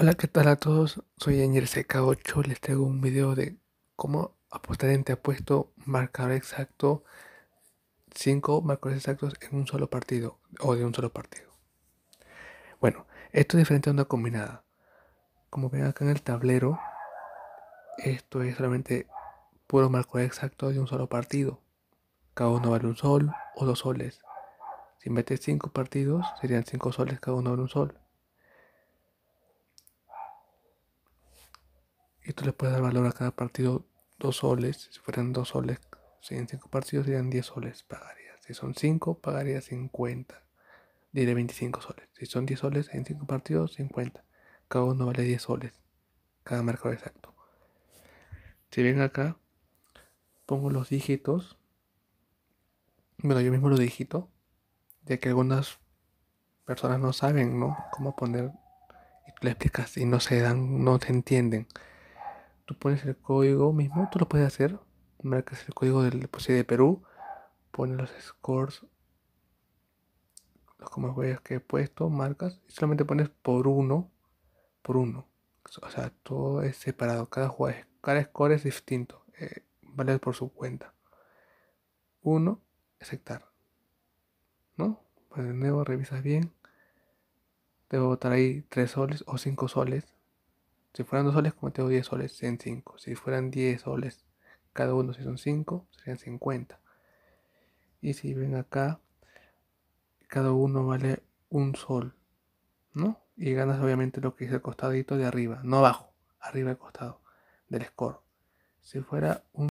Hola, ¿qué tal a todos? Soy ck 8 les traigo un video de cómo apostar en te apuesto marcador exacto, 5 marcadores exactos en un solo partido o de un solo partido. Bueno, esto es diferente a una combinada. Como ven acá en el tablero, esto es solamente puro marcador exacto de un solo partido. Cada uno vale un sol o dos soles. Si metes 5 partidos, serían 5 soles cada uno vale un sol. le puedes dar valor a cada partido dos soles. Si fueran dos soles, en cinco partidos, serían 10 soles pagaría Si son 5, pagaría 50. Diré 25 soles. Si son 10 soles en cinco partidos, 50. Cada uno vale 10 soles. Cada mercado exacto. Si ven acá, pongo los dígitos. Bueno, yo mismo lo digito. Ya que algunas personas no saben, ¿no? Cómo poner. Y tú le explicas y no se dan, no se entienden tú pones el código mismo, tú lo puedes hacer, marcas el código del deposito pues de Perú, pones los scores, los como juegos que he puesto, marcas, y solamente pones por uno, por uno. O sea, todo es separado, cada, jugador, cada score es distinto, eh, vale por su cuenta. Uno, aceptar. ¿No? Pues de nuevo revisas bien. Debo botar ahí tres soles o cinco soles si fueran 2 soles, como tengo 10 soles, serían 5. Si fueran 10 soles, cada uno, si son 5, serían 50. Y si ven acá, cada uno vale un sol, ¿no? Y ganas obviamente lo que es el costadito de arriba, no abajo, arriba el costado del score. Si fuera un